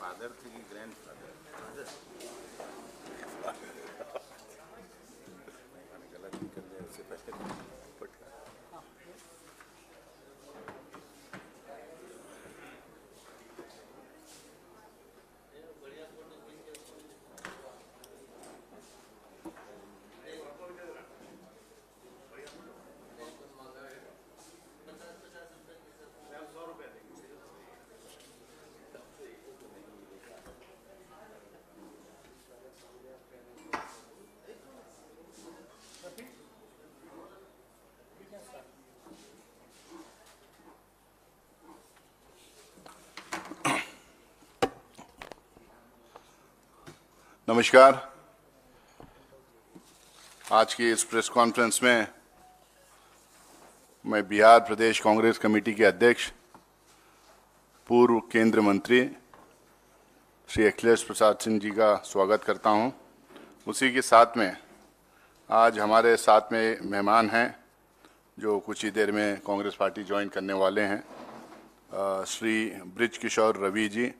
Father थे कि grand father गलत निकल जाए उससे पहले नमस्कार आज की इस प्रेस कॉन्फ्रेंस में मैं बिहार प्रदेश कांग्रेस कमेटी के अध्यक्ष पूर्व केंद्र मंत्री श्री अखिलेश प्रसाद सिंह जी का स्वागत करता हूं। उसी के साथ में आज हमारे साथ में मेहमान हैं जो कुछ ही देर में कांग्रेस पार्टी ज्वाइन करने वाले हैं श्री ब्रिज किशोर रवि जी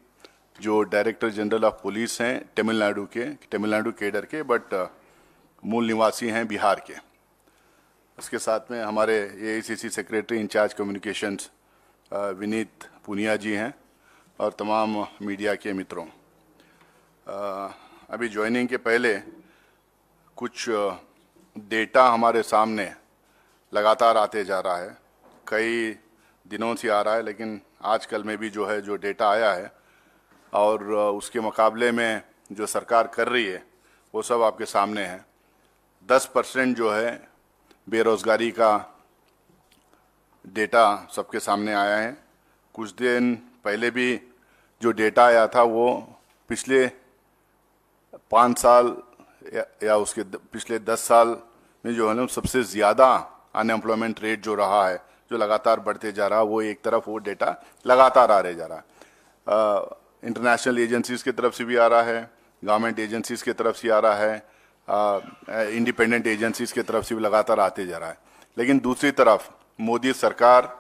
जो डायरेक्टर जनरल ऑफ पुलिस हैं तमिलनाडु के तमिलनाडु केडर के बट uh, मूल निवासी हैं बिहार के उसके साथ में हमारे a secretary incharge communications Vineet Punia ji हैं और तमाम मीडिया के मित्रों uh, अभी ज्वाइनिंग के पहले कुछ डेटा uh, हमारे सामने लगातार आते जा रहा है कई दिनों से आ रहा है लेकिन आजकल में भी जो है जो डेटा आया है और उसके मुकाबले में जो सरकार कर रही है वो सब आपके सामने है दस परसेंट जो है बेरोज़गारी का डेटा सबके सामने आया है कुछ दिन पहले भी जो डेटा आया था वो पिछले पाँच साल या, उसके पिछले दस साल में जो है ना सबसे ज़्यादा अनएम्प्लॉयमेंट रेट जो रहा है जो लगातार बढ़ते जा रहा है वो एक तरफ वो डेटा लगातार आ रहे जा रहा है इंटरनेशनल एजेंसीज की तरफ से भी आ रहा है गवर्नमेंट एजेंसीज की तरफ से आ रहा है इंडिपेंडेंट एजेंसीज की तरफ से भी लगातार आते जा रहा है लेकिन दूसरी तरफ मोदी सरकार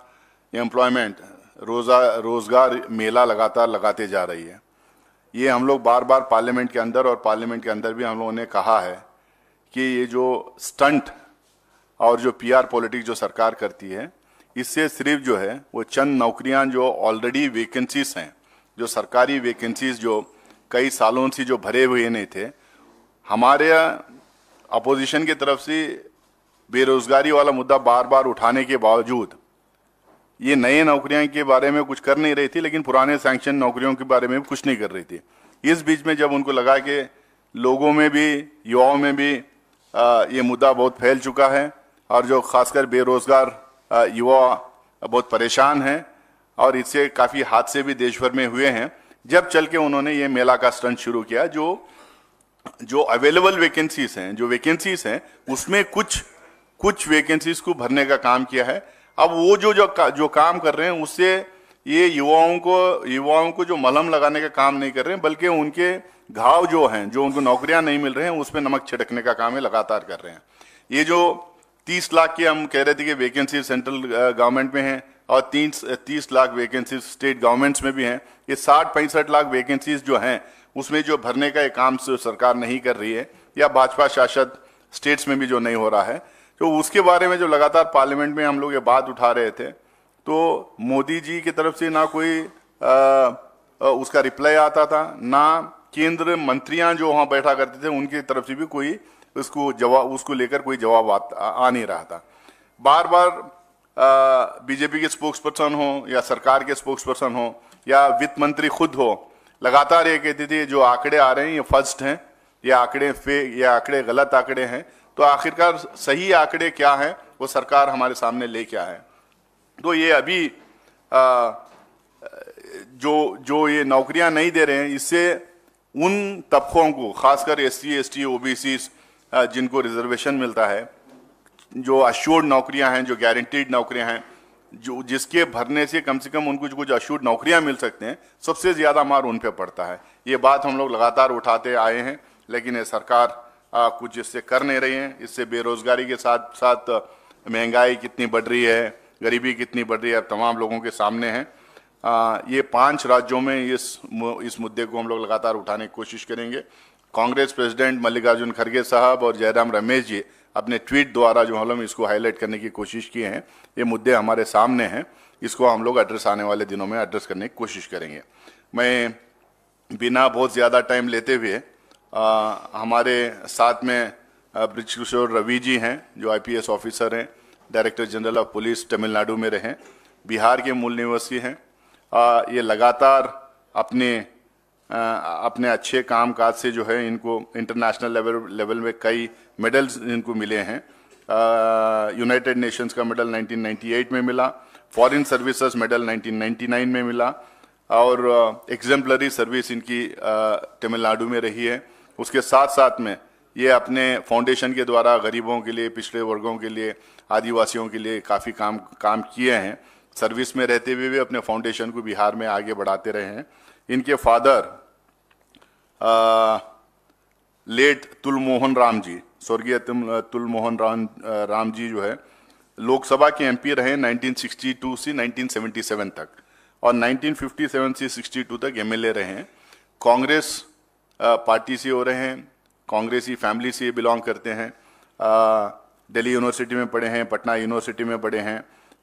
एम्प्लॉयमेंट रोजा रोज़गार मेला लगातार लगाते जा रही है ये हम लोग बार बार पार्लियामेंट के अंदर और पार्लियामेंट के अंदर भी हम लोगों ने कहा है कि ये जो स्टंट और जो पीआर पॉलिटिक्स जो सरकार करती है इससे सिर्फ जो है वो चंद नौकरियां जो ऑलरेडी वैकेंसीज हैं जो सरकारी वैकेंसीज जो कई सालों से जो भरे हुए नहीं थे हमारे अपोजिशन की तरफ से बेरोजगारी वाला मुद्दा बार बार उठाने के बावजूद ये नए नौकरियों के बारे में कुछ कर नहीं रही थी लेकिन पुराने सैंक्शन नौकरियों के बारे में कुछ नहीं कर रही थी इस बीच में जब उनको लगा कि लोगों में भी युवाओं में भी आ, ये मुद्दा बहुत फैल चुका है और जो खासकर बेरोज़गार युवा बहुत परेशान हैं और इससे काफ़ी हादसे भी देश भर में हुए हैं जब चल के उन्होंने ये मेला का स्टंट शुरू किया जो जो अवेलेबल वैकेंसीज हैं जो वैकेंसीज हैं उसमें कुछ कुछ वैकेंसीज को भरने का काम किया है अब वो जो जो, जो काम कर रहे हैं उससे ये युवाओं को युवाओं को जो मलहम लगाने का काम नहीं कर रहे हैं बल्कि उनके घाव जो हैं जो उनको नौकरियां नहीं मिल रहे हैं उस पर नमक छिड़कने का काम है लगातार कर रहे हैं ये जो तीस लाख की हम कह रहे थे कि वैकेंसी सेंट्रल गवर्नमेंट में है और तीन तीस लाख वैकेंसीज स्टेट गवर्नमेंट्स में भी हैं ये साठ पैंसठ लाख वैकेंसीज जो हैं उसमें जो भरने का एक काम सरकार नहीं कर रही है या भाजपा शासित स्टेट्स में भी जो नहीं हो रहा है तो उसके बारे में जो लगातार पार्लियामेंट में हम लोग ये बात उठा रहे थे तो मोदी जी की तरफ से ना कोई आ, आ, उसका रिप्लाई आता था ना केंद्र मंत्रियां जो वहाँ बैठा करते थे उनकी तरफ से भी कोई उसको जवाब उसको लेकर कोई जवाब आ, आ नहीं रहा था बार बार बीजेपी के स्पोक्स पर्सन हो या सरकार के स्पोक्स पर्सन हो या वित्त मंत्री खुद हो लगातार ये कहती थी जो आंकड़े आ रहे हैं ये फर्स्ट हैं ये आंकड़े फे ये आंकड़े गलत आंकड़े हैं तो आखिरकार सही आंकड़े क्या हैं वो सरकार हमारे सामने ले क्या है तो ये अभी आ, जो जो ये नौकरियां नहीं दे रहे हैं इससे उन तबकों को खासकर S C S T O B C जिनको रिजर्वेशन मिलता है जो अश्योर्ड नौकरियां हैं जो गारंटीड नौकरियां हैं जो जिसके भरने से कम से कम उनको जो कुछ अश्योर्ड नौकरियां मिल सकते हैं सबसे ज़्यादा मार उन पर पड़ता है ये बात हम लोग लगातार उठाते आए हैं लेकिन ये सरकार आ, कुछ इससे कर नहीं रही है इससे बेरोज़गारी के साथ साथ महंगाई कितनी बढ़ रही है गरीबी कितनी बढ़ रही है अब तमाम लोगों के सामने हैं आ, ये पांच राज्यों में इस इस मुद्दे को हम लोग लगातार उठाने की कोशिश करेंगे कांग्रेस प्रेसिडेंट मल्लिकार्जुन खड़गे साहब और जयराम रमेश जी अपने ट्वीट द्वारा जो हम लोग इसको हाईलाइट करने की कोशिश किए हैं ये मुद्दे हमारे सामने हैं इसको हम लोग एड्रेस आने वाले दिनों में एड्रेस करने की कोशिश करेंगे मैं बिना बहुत ज़्यादा टाइम लेते हुए हमारे साथ में ब्रिज किशोर रवि जी हैं जो आईपीएस ऑफिसर हैं director general of police Tamil Nadu में रहे बिहार के मूल निवासी हैं ये लगातार अपने अपने अच्छे काम काज से जो है इनको इंटरनेशनल लेवल लेवल में कई मेडल्स इनको मिले हैं यूनाइटेड नेशंस का मेडल 1998 में मिला फॉरेन सर्विसेज मेडल 1999 में मिला और एग्जाम्पलरी सर्विस इनकी तमिलनाडु में रही है उसके साथ साथ में ये अपने फाउंडेशन के द्वारा गरीबों के लिए पिछड़े वर्गों के लिए आदिवासियों के लिए काफ़ी काम काम किए हैं सर्विस में रहते हुए भी अपने फाउंडेशन को बिहार में आगे बढ़ाते रहे हैं इनके father ah, late Tulmohan Ram ji स्वर्गीय तुलमोहन राम राम जी जो है लोकसभा के एमपी रहे 1962 से 1977 तक और 1957 से 62 तक एमएलए रहे हैं कांग्रेस पार्टी से हो रहे हैं कांग्रेसी फैमिली से बिलोंग करते हैं दिल्ली यूनिवर्सिटी में पढ़े हैं पटना यूनिवर्सिटी में पढ़े हैं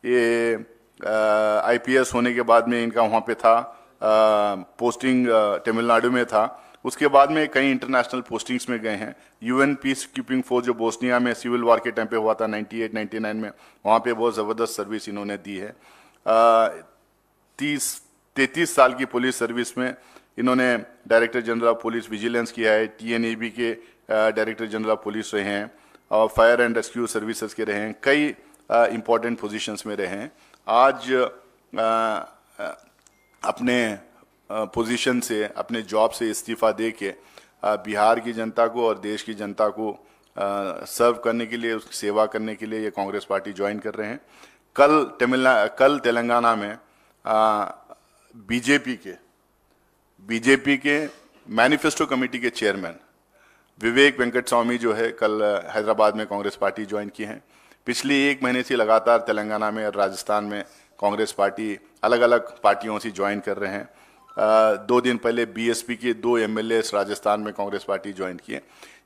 ये आईपीएस होने के बाद में इनका वहाँ पे था पोस्टिंग तमिलनाडु में था उसके बाद में कई इंटरनेशनल पोस्टिंग्स में गए हैं यूएन पीस कीपिंग फोर्स जो बोस्निया में सिविल वॉर के टाइम पे हुआ था 98 99 में वहाँ पे बहुत ज़बरदस्त सर्विस इन्होंने दी है तीस तैतीस साल की पुलिस सर्विस में इन्होंने director general of police vigilance किया है टी के डायरेक्टर जनरल ऑफ पुलिस रहे हैं और फायर एंड रेस्क्यू सर्विसेज के रहे हैं कई इंपॉर्टेंट पोजिशन में रहे हैं आज आ, आ, अपने पोजीशन से अपने जॉब से इस्तीफा दे के बिहार की जनता को और देश की जनता को सर्व करने के लिए उसकी सेवा करने के लिए ये कांग्रेस पार्टी ज्वाइन कर रहे हैं कल तमिलना कल तेलंगाना में बीजेपी के बीजेपी के मैनिफेस्टो कमेटी के चेयरमैन विवेक वेंकट स्वामी जो है कल हैदराबाद में कांग्रेस पार्टी ज्वाइन की हैं पिछले एक महीने से लगातार तेलंगाना में और राजस्थान में कांग्रेस पार्टी अलग अलग पार्टियों से ज्वाइन कर रहे हैं आ, दो दिन पहले बीएसपी के दो एम राजस्थान में कांग्रेस पार्टी ज्वाइन किए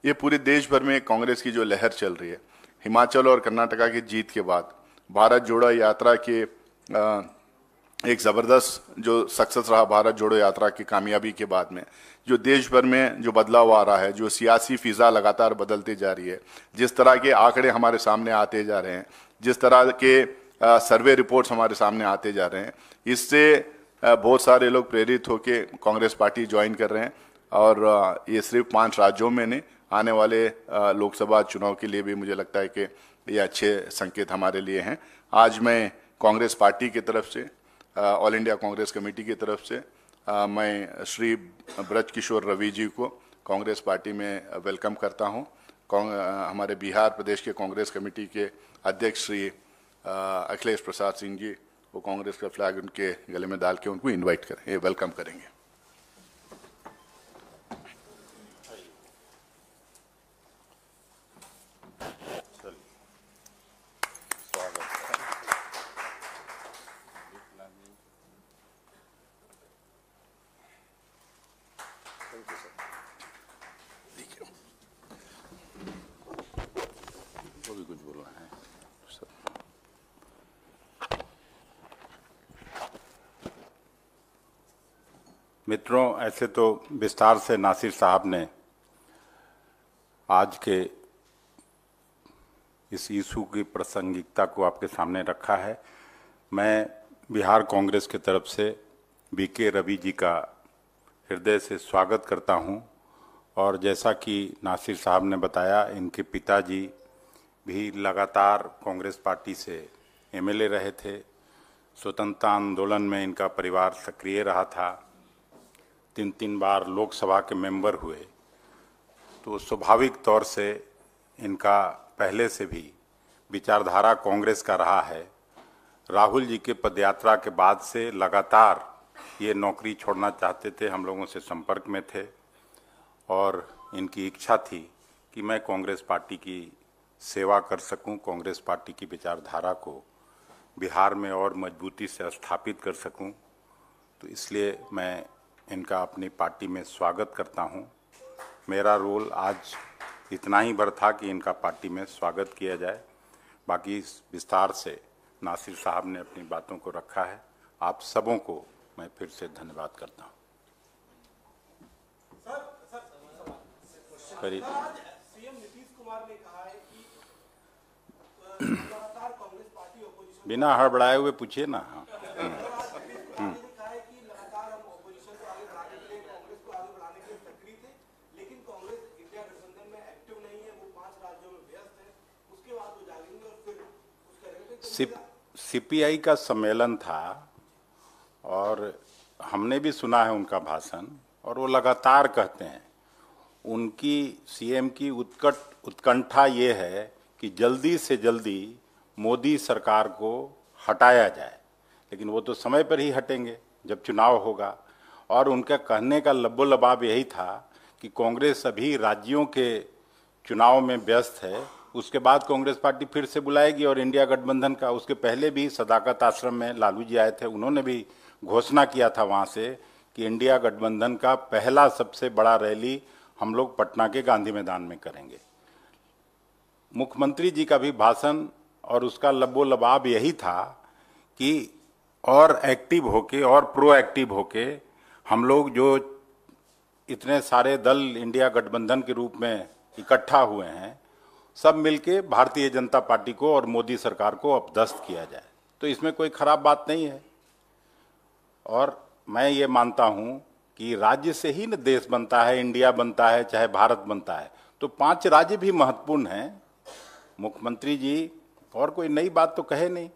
ये पूरे देश भर में कांग्रेस की जो लहर चल रही है हिमाचल और कर्नाटका की जीत के बाद भारत जोड़ो यात्रा के आ, एक ज़बरदस्त जो सक्सेस रहा भारत जोड़ो यात्रा की कामयाबी के बाद में जो देश भर में जो बदलाव आ रहा है जो सियासी फ़िज़ा लगातार बदलती जा रही है जिस तरह के आंकड़े हमारे सामने आते जा रहे हैं जिस तरह के सर्वे रिपोर्ट्स हमारे सामने आते जा रहे हैं इससे बहुत सारे लोग प्रेरित होकर कांग्रेस पार्टी ज्वाइन कर रहे हैं और ये सिर्फ पांच राज्यों में नहीं आने वाले लोकसभा चुनाव के लिए भी मुझे लगता है कि ये अच्छे संकेत हमारे लिए हैं आज मैं कांग्रेस पार्टी की तरफ से ऑल इंडिया कांग्रेस कमेटी की तरफ से मैं श्री ब्रज किशोर रवि जी को कांग्रेस पार्टी में वेलकम करता हूँ हमारे बिहार प्रदेश के कांग्रेस कमेटी के अध्यक्ष श्री अखिलेश प्रसाद सिंह जी वो कांग्रेस का फ्लैग उनके गले में डाल के उनको इनवाइट करें वेलकम करेंगे मित्रों ऐसे तो विस्तार से नासिर साहब ने आज के इस ईशू की प्रासंगिकता को आपके सामने रखा है मैं बिहार कांग्रेस की तरफ से बी के रवि जी का हृदय से स्वागत करता हूं और जैसा कि नासिर साहब ने बताया इनके पिताजी भी लगातार कांग्रेस पार्टी से एमएलए रहे थे स्वतंत्रता आंदोलन में इनका परिवार सक्रिय रहा था तीन तीन बार लोकसभा के मेंबर हुए तो स्वाभाविक तौर से इनका पहले से भी विचारधारा कांग्रेस का रहा है राहुल जी के पदयात्रा के बाद से लगातार ये नौकरी छोड़ना चाहते थे हम लोगों से संपर्क में थे और इनकी इच्छा थी कि मैं कांग्रेस पार्टी की सेवा कर सकूं, कांग्रेस पार्टी की विचारधारा को बिहार में और मजबूती से स्थापित कर सकूं, तो इसलिए मैं इनका अपनी पार्टी में स्वागत करता हूं। मेरा रोल आज इतना ही भर था कि इनका पार्टी में स्वागत किया जाए बाकी विस्तार से नासिर साहब ने अपनी बातों को रखा है आप सबों को मैं फिर से धन्यवाद करता हूँ करीब बिना हड़बड़ाए हुए पूछिए ना हाँ तो सिप सीपीआई का सम्मेलन था और हमने भी सुना है उनका भाषण और वो लगातार कहते हैं उनकी सीएम की उत्कट उत्कंठा ये है कि जल्दी से जल्दी मोदी सरकार को हटाया जाए लेकिन वो तो समय पर ही हटेंगे जब चुनाव होगा और उनका कहने का लब्बो लबाब यही था कि कांग्रेस अभी राज्यों के चुनाव में व्यस्त है उसके बाद कांग्रेस पार्टी फिर से बुलाएगी और इंडिया गठबंधन का उसके पहले भी सदाकत आश्रम में लालू जी आए थे उन्होंने भी घोषणा किया था वहाँ से कि इंडिया गठबंधन का पहला सबसे बड़ा रैली हम लोग पटना के गांधी मैदान में करेंगे मुख्यमंत्री जी का भी भाषण और उसका लबो लबाब यही था कि और एक्टिव होके और प्रोएक्टिव होके हम लोग जो इतने सारे दल इंडिया गठबंधन के रूप में इकट्ठा हुए हैं सब मिलके भारतीय जनता पार्टी को और मोदी सरकार को अपदस्त किया जाए तो इसमें कोई खराब बात नहीं है और मैं ये मानता हूँ कि राज्य से ही न देश बनता है इंडिया बनता है चाहे भारत बनता है तो पांच राज्य भी महत्वपूर्ण हैं मुख्यमंत्री जी और कोई नई बात तो कहे नहीं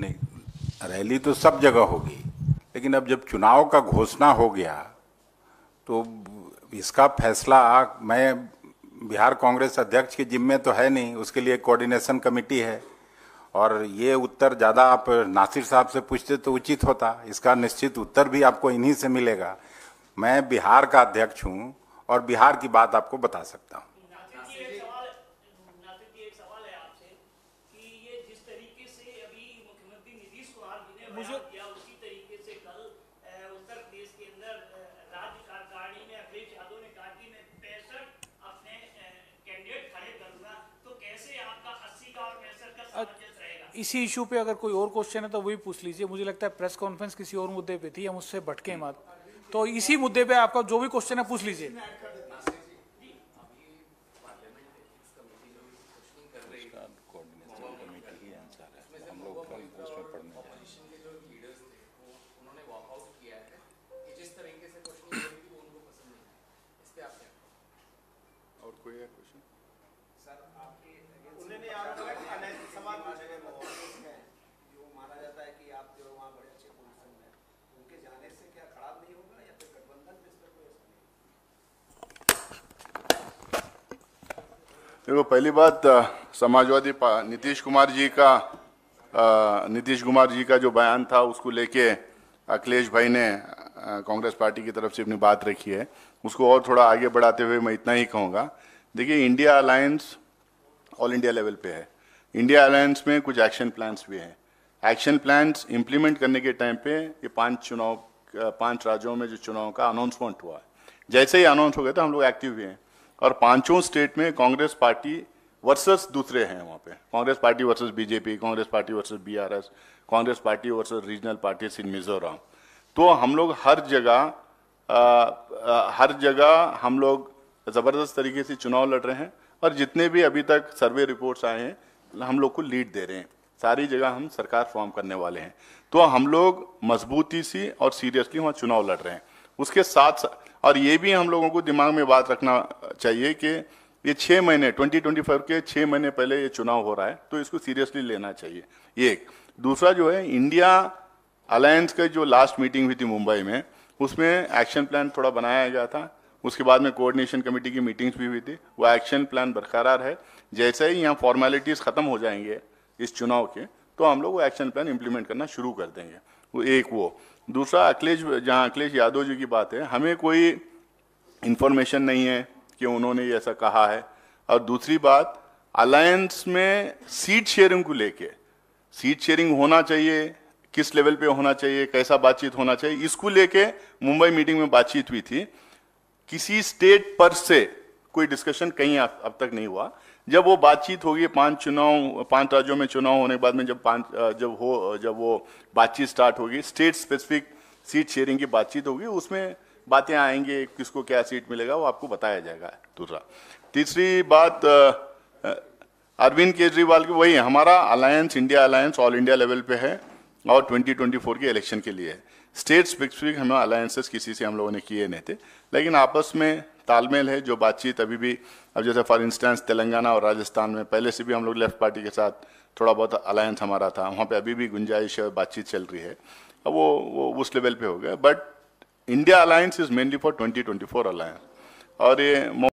नहीं रैली तो सब जगह होगी लेकिन अब जब चुनाव का घोषणा हो गया तो इसका फैसला मैं बिहार कांग्रेस अध्यक्ष के जिम्मे तो है नहीं उसके लिए कोऑर्डिनेशन कमेटी है और ये उत्तर ज़्यादा आप नासिर साहब से पूछते तो उचित होता इसका निश्चित उत्तर भी आपको इन्हीं से मिलेगा मैं बिहार का अध्यक्ष हूँ और बिहार की बात आपको बता सकता हूँ इसी इशू पे अगर कोई और क्वेश्चन है तो वही पूछ लीजिए मुझे लगता है प्रेस कॉन्फ्रेंस किसी और मुद्दे पे थी हम उससे भटके मत तो इसी मुद्दे पे आपका जो भी क्वेश्चन है पूछ लीजिए देखो पहली बात समाजवादी नीतीश कुमार जी का नीतीश कुमार जी का जो बयान था उसको लेके अखिलेश भाई ने कांग्रेस पार्टी की तरफ से अपनी बात रखी है उसको और थोड़ा आगे बढ़ाते हुए मैं इतना ही कहूँगा देखिए India alliance all India level पे है इंडिया अलायंस में कुछ एक्शन प्लान्स भी हैं एक्शन प्लान्स इम्प्लीमेंट करने के टाइम पे ये पांच चुनाव पांच राज्यों में जो चुनाव का अनाउंसमेंट हुआ है जैसे ही अनाउंस हो गया था हम लोग एक्टिव हुए हैं और पांचों स्टेट में कांग्रेस पार्टी वर्सेस दूसरे हैं वहाँ पे Congress party versus BJP Congress party versus BRS Congress party versus regional parties in Mizoram तो हम लोग हर जगह आ, आ, हर जगह हम लोग ज़बरदस्त तरीके से चुनाव लड़ रहे हैं और जितने भी अभी तक सर्वे रिपोर्ट्स आए हैं हम लोग को लीड दे रहे हैं सारी जगह हम सरकार फॉर्म करने वाले हैं तो हम लोग मजबूती से और सीरियसली वहाँ चुनाव लड़ रहे हैं उसके साथ और ये भी हम लोगों को दिमाग में बात रखना चाहिए कि ये छः महीने 2025 के छः महीने पहले ये चुनाव हो रहा है तो इसको सीरियसली लेना चाहिए एक दूसरा जो है इंडिया अलायंस का जो लास्ट मीटिंग हुई थी मुंबई में उसमें एक्शन प्लान थोड़ा बनाया गया था उसके बाद में कोऑर्डिनेशन कमेटी की मीटिंग्स भी हुई थी वो एक्शन प्लान बरकरार है जैसे ही यहाँ फॉर्मेलिटीज़ ख़त्म हो जाएंगे इस चुनाव के तो हम लोग वो एक्शन प्लान इम्प्लीमेंट करना शुरू कर देंगे वो एक वो दूसरा अखिलेश जहाँ अखिलेश यादव जी की बात है हमें कोई इन्फॉर्मेशन नहीं है क्यों उन्होंने ऐसा कहा है और दूसरी बात अलायंस में सीट शेयरिंग को लेके सीट शेयरिंग होना चाहिए किस लेवल पे होना चाहिए कैसा बातचीत होना चाहिए इसको लेके मुंबई मीटिंग में बातचीत हुई थी किसी स्टेट पर से कोई डिस्कशन कहीं अब तक नहीं हुआ जब वो बातचीत होगी पांच चुनाव पांच राज्यों में चुनाव होने के बाद में जब पांच जब हो जब वो बातचीत स्टार्ट होगी स्टेट स्पेसिफिक सीट शेयरिंग की बातचीत होगी उसमें बातें आएंगी किसको क्या सीट मिलेगा वो आपको बताया जाएगा दूसरा तीसरी बात अरविंद केजरीवाल की वही है हमारा alliance India alliance all India level पे है और 2024 के इलेक्शन के लिए है स्टेट स्पेसिफिक हमें अलायंसेस किसी से हम लोगों ने किए नहीं थे लेकिन आपस में तालमेल है जो बातचीत अभी भी अब जैसे फॉर इंस्टेंस तेलंगाना और राजस्थान में पहले से भी हम लोग लेफ्ट पार्टी के साथ थोड़ा बहुत अलायंस हमारा था वहाँ पे अभी भी गुंजाइश और बातचीत चल रही है अब वो वो उस लेवल पे हो गया but India alliance is mainly for 2024 alliance और ये